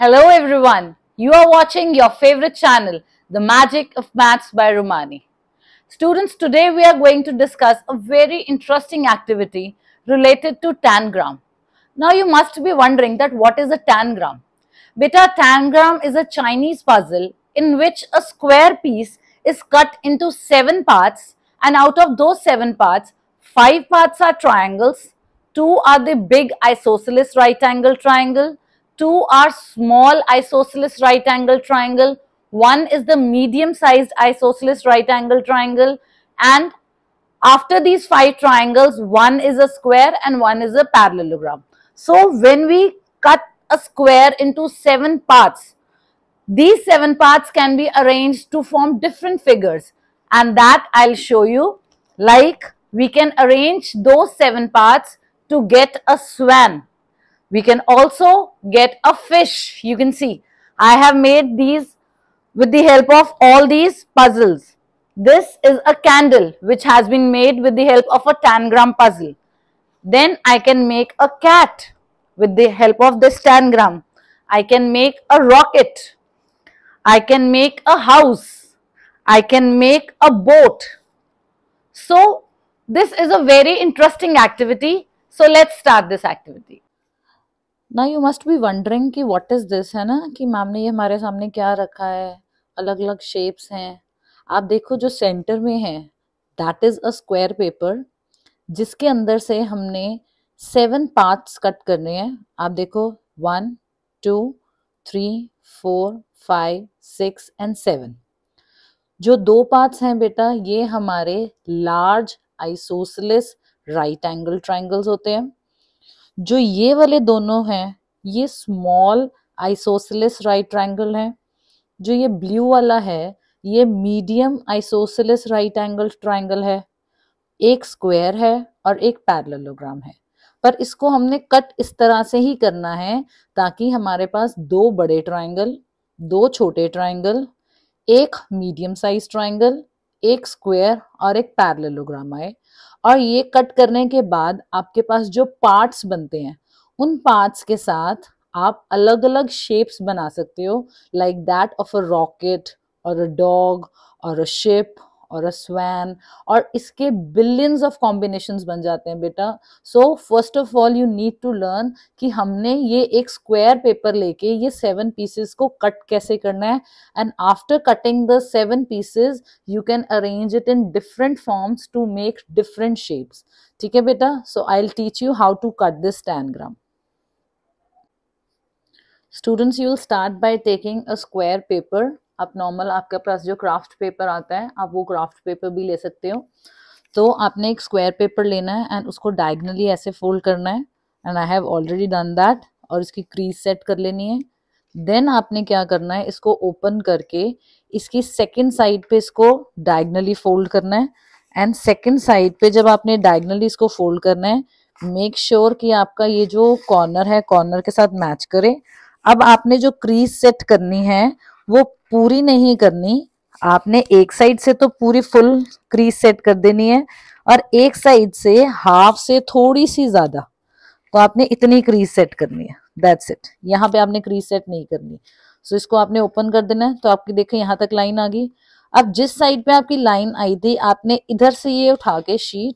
Hello everyone, you are watching your favorite channel, The Magic of Maths by Romani. Students, today we are going to discuss a very interesting activity related to tangram. Now you must be wondering that what is a tangram? Beta tangram is a Chinese puzzle in which a square piece is cut into seven parts and out of those seven parts, five parts are triangles, two are the big isosceles right angle triangle, two are small isosceles right angle triangle, one is the medium sized isosceles right angle triangle and after these five triangles, one is a square and one is a parallelogram. So when we cut a square into seven parts, these seven parts can be arranged to form different figures and that I'll show you like we can arrange those seven parts to get a swan we can also get a fish. You can see, I have made these with the help of all these puzzles. This is a candle which has been made with the help of a tangram puzzle. Then I can make a cat with the help of this tangram. I can make a rocket. I can make a house. I can make a boat. So this is a very interesting activity. So let's start this activity. ना you must be wondering कि what is this है ना कि ma'am ने ये हमारे सामने क्या रखा है अलग अलग शेप्स हैं आप देखो जो सेंटर में है that is a square paper जिसके अंदर से हमने सेवन पार्ट्स कट करने हैं आप देखो one two three four five six and seven जो दो पार्ट्स हैं बेटा ये हमारे large isosceles right angle triangles होते हैं जो ये वाले दोनों हैं ये स्मॉल आइसोसिलस राइट ट्राइंगल हैं जो ये ब्लू वाला है ये medium isosceles right angle triangle है एक स्क्वायर है और एक पैरलोग्राम है पर इसको हमने कट इस तरह से ही करना है ताकि हमारे पास दो बड़े ट्राइंगल दो छोटे ट्राइंगल एक मीडियम साइज ट्राइंगल एक स्क्वायर और एक पैरलोग्राम आए और ये कट करने के बाद आपके पास जो पार्ट्स बनते हैं उन पार्ट्स के साथ आप अलग अलग शेप्स बना सकते हो like that of a rocket और अ डॉग और अ शिप और अ स्वैन और इसके बिलियंस ऑफ कॉम्बिनेशंस बन जाते हैं बेटा so first of all you need to learn कि हमने ये एक स्क्वायर पेपर लेके ये सेवन पीसेस को कट कैसे करना है and after cutting the seven pieces you can arrange it in different forms to make different shapes ठीक है बेटा so I will teach you how to cut this tangram Students, you will start by taking a square paper आप normal आपके पास जो craft paper आता है आप वो क्राफ्ट पेपर भी ले सकते हो तो आपने एक स्क्वायर पेपर लेना है एंड उसको डायगनली ऐसे फोल्ड करना है and I have already done that और इसकी क्रीज सेट कर लेनी है देन आपने क्या करना है इसको ओपन करके इसकी सेकेंड साइड पे इसको डायगनली फोल्ड करना है एंड सेकेंड साइड पे जब आपने डायगनली इसको फोल्ड करना है मेक श्योर sure कि आपका ये जो कॉर्नर है कॉर्नर के साथ मैच करे अब आपने जो क्रीज सेट करनी है वो पूरी नहीं करनी आपने एक साइड से तो पूरी फुल क्रीज सेट कर देनी है और एक साइड से हाफ से थोड़ी सी ज्यादा तो आपने इतनी क्रीज सेट करनी है दैट्स इट यहाँ पे आपने क्रीज सेट नहीं करनी सो so, इसको आपने ओपन कर देना है तो आपकी देखे यहाँ तक लाइन आ गई अब जिस साइड पे आपकी लाइन आई थी आपने इधर से ये उठा के sheet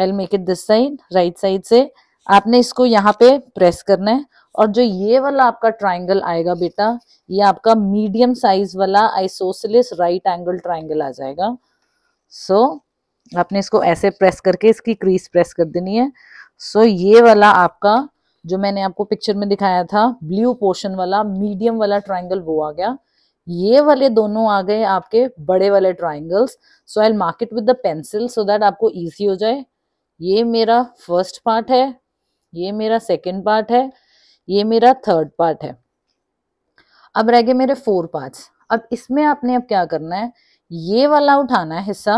I make it this side right side से आपने इसको यहाँ पे प्रेस करना है और जो ये वाला आपका ट्राइंगल आएगा बेटा ये आपका मीडियम साइज वाला आइसोसिलिस राइट एंगल ट्राइंगल आ जाएगा सो so, आपने इसको ऐसे प्रेस करके इसकी क्रीज प्रेस कर देनी है सो so, ये वाला आपका जो मैंने आपको पिक्चर में दिखाया था ब्लू पोर्शन वाला मीडियम वाला ट्राइंगल वो आ गया ये वाले दोनों आ गए आपके बड़े वाले triangles so I mark it with the pencil so that आपको ईजी हो जाए ये मेरा फर्स्ट पार्ट है ये मेरा सेकेंड पार्ट है ये मेरा थर्ड पार्ट है अब रह गए मेरे फोर पार्ट्स अब इसमें आपने अब क्या करना है ये वाला उठाना है हिस्सा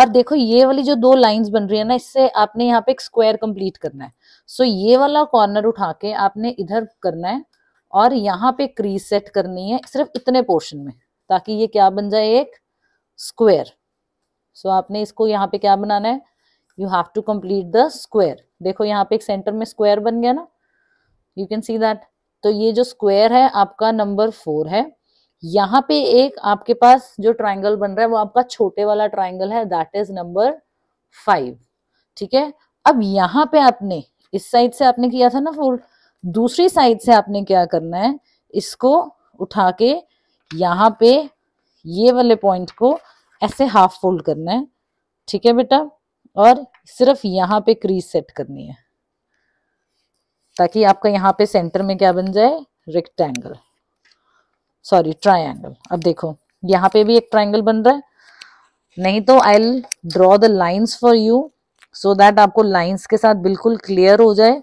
और देखो ये वाली जो दो लाइंस बन रही है ना इससे आपने यहाँ पे एक स्क्वायर कंप्लीट करना है सो ये वाला कॉर्नर उठा के आपने इधर करना है और यहाँ पे क्रीज सेट करनी है सिर्फ इतने पोर्शन में ताकि ये क्या बन जाए एक स्क्वायर सो so, आपने इसको यहाँ पे क्या बनाना है you have to complete the square देखो यहाँ पे एक सेंटर में स्क्वायर बन गया ना यू कैन सी दैट तो ये जो स्क्वायर है आपका नंबर फोर है यहाँ पे एक आपके पास जो ट्राइंगल बन रहा है वो आपका छोटे वाला ट्राइंगल है दैट इज नंबर फाइव ठीक है अब यहाँ पे आपने इस साइड से आपने किया था ना फोल्ड दूसरी साइड से आपने क्या करना है इसको उठा के यहाँ पे ये वाले पॉइंट को ऐसे हाफ फोल्ड करना है ठीक है बेटा और सिर्फ यहाँ पे क्रीज सेट करनी है ताकि आपका यहाँ पे सेंटर में क्या बन जाए रेक्टेंगल सॉरी ट्राइंगल अब देखो यहाँ पे भी एक ट्राइंगल बन रहा है नहीं तो I draw the lines for you so that आपको लाइन्स के साथ बिल्कुल क्लियर हो जाए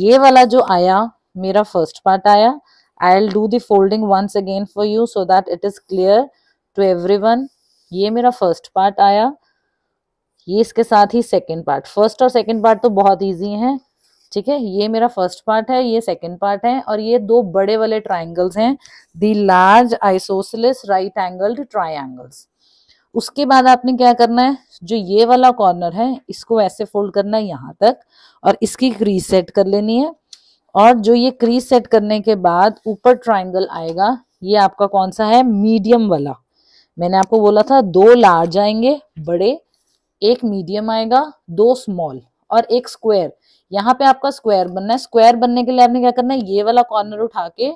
ये वाला जो आया मेरा फर्स्ट पार्ट आया I'll do folding once again for you so that it is clear to everyone ये मेरा फर्स्ट पार्ट आया ये इसके साथ ही सेकेंड पार्ट फर्स्ट और सेकेंड पार्ट तो बहुत ईजी है ठीक है ये मेरा फर्स्ट पार्ट है ये सेकेंड पार्ट है और ये दो बड़े वाले ट्राइंगल्स हैं the large isosceles right angled triangles उसके बाद आपने क्या करना है जो ये वाला कॉर्नर है इसको ऐसे फोल्ड करना है यहाँ तक और इसकी क्रीज सेट कर लेनी है और जो ये क्रीज सेट करने के बाद ऊपर ट्राइंगल आएगा ये आपका कौन सा है मीडियम वाला मैंने आपको बोला था दो लार्ज आएंगे बड़े एक मीडियम आएगा दो स्मॉल और एक स्क्वायर यहाँ पे आपका स्क्वायर बनना है स्क्वायर बनने के लिए आपने क्या करना है ये वाला कॉर्नर उठा के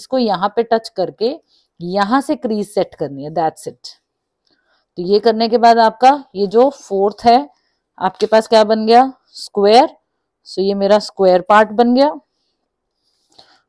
इसको यहाँ पे टच करके यहां से क्रीज सेट करनी है दैट्स इट तो ये करने के बाद आपका ये जो फोर्थ है आपके पास क्या बन गया स्क्वायर सो ये मेरा स्क्वायर पार्ट बन गया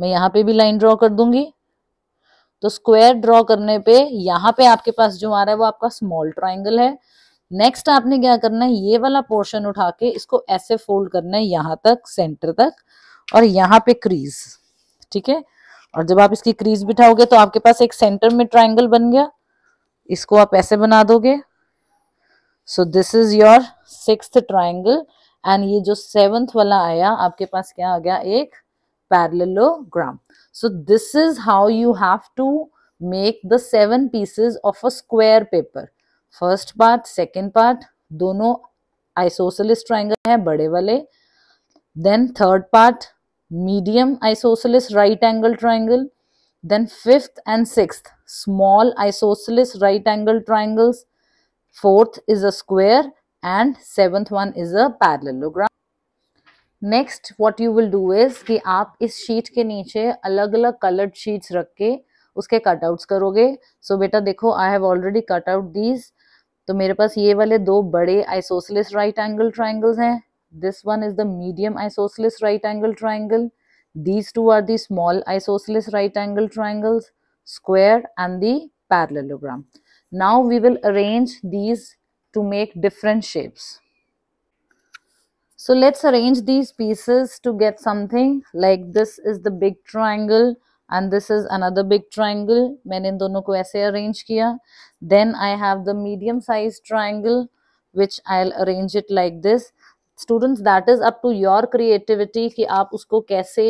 मैं यहाँ पे भी लाइन ड्रॉ कर दूंगी तो स्क्वायर ड्रॉ करने पे यहाँ पे आपके पास जो आ रहा है वो आपका स्मॉल ट्राइंगल है नेक्स्ट आपने क्या करना है ये वाला पोर्शन उठा के इसको ऐसे फोल्ड करना है यहाँ तक सेंटर तक और यहाँ पे क्रीज ठीक है और जब आप इसकी क्रीज बिठाओगे तो आपके पास एक सेंटर में ट्राइंगल बन गया इसको आप ऐसे बना दोगे so this is your six triangle and ये जो सेवंथ वाला आया आपके पास क्या आ गया एक parallelogram so this is how you have to make the seven pieces of a square paper first part second part दोनों आइसोसलिस ट्राइंगल है बड़े वाले then third part medium isosceles right angle triangle then fifth and six small isosceles right angle triangles fourth is a square and seventh one is a parallelogram next what you will do is कि आप इस sheet के नीचे अलग अलग coloured sheets रख के उसके कटआउट्स करोगे सो so, बेटा देखो I have already cut out these तो मेरे पास ये वाले दो बड़े आइसोसलिस राइट एंगल ट्राइंगल्स हैं this one is the medium isosceles right angle triangle these two are the small isosceles right angle triangles square and the parallelogram now we will arrange these to make different shapes so let's arrange these pieces to get something like this is the big triangle and this is another big triangle मैंने इन दोनों को ऐसे arrange किया then I have the medium size triangle which I arrange it like this students that is up to your creativity कि आप उसको कैसे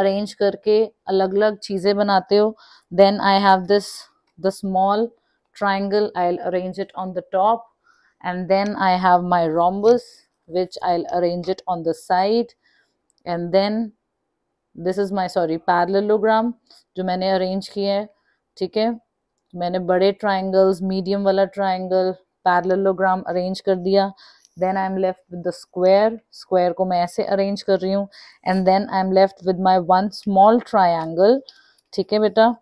अरेंज करके अलग अलग चीज़ें बनाते हो then I have this the small एल i'll it on the top and then I have my my which I'll arrange it on the side and then this is my sorry parallelogram जो मैंने arrange किए हैं ठीक है मैंने बड़े triangles medium वाला ट्राइंगल पैरलोग्राम अरेंज कर दिया then I'm left with the square square को मैं ऐसे अरेंज कर रही हूँ and then I'm left with my one small triangle ठीक है बेटा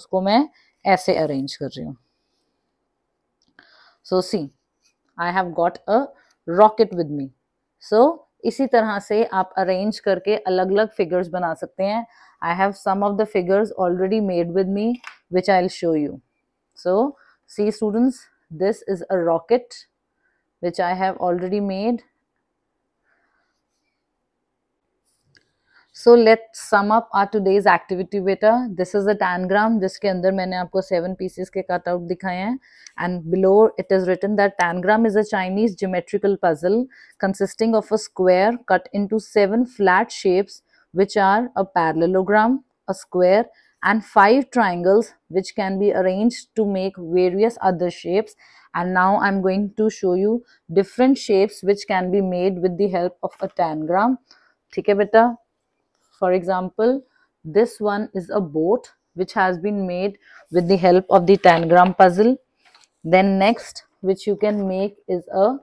उसको मैं ऐसे अरेंज कर रही हूँ so see I have got a rocket with me so इसी तरह से आप अरेंज करके अलग अलग फिगर्स बना सकते हैं I have some of the figures already made with me which I show you so see students this is a rocket which I have already made so let sum up our today's activity बेटा this is a tangram जिसके अंदर मैंने आपको seven pieces के cutout दिखाए हैं and below it is written that tangram is a Chinese geometrical puzzle consisting of a square cut into seven flat shapes which are a parallelogram, a square and five triangles which can be arranged to make various other shapes and now I'm going to show you different shapes which can be made with the help of a tangram. ठीक है for example, this one is a boat which has been made with the help of the tangram puzzle. Then next which you can make is a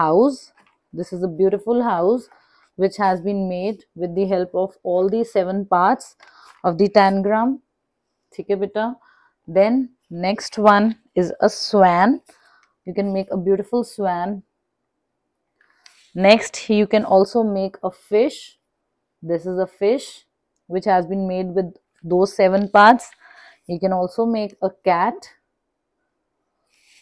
house. This is a beautiful house which has been made with the help of all the seven parts of the tangram. Okay, bitta. Then next one is a swan. You can make a beautiful swan. Next, you can also make a fish this is a fish which has been made with those seven parts. You can also make a cat.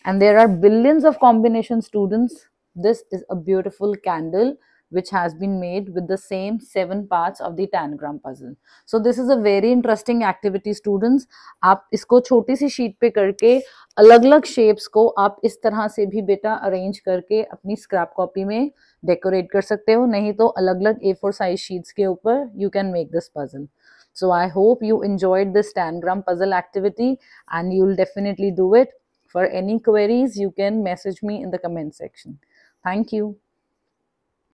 And there are billions of combination students. This is a beautiful candle which has been made with the same seven parts of the tangram puzzle so this is a very interesting activity students आप इसको छोटी सी sheet पे करके अलग अलग shapes को आप इस तरह से भी बेटा अरेंज करके अपनी स्क्रैप कॉपी में डेकोरेट कर सकते हो नहीं तो अलग अलग ए फोर साइज शीट्स के ऊपर you can make this puzzle So I hope you enjoyed this tangram puzzle activity and you'll definitely do it. For any queries, you can message me in the comment section. Thank you.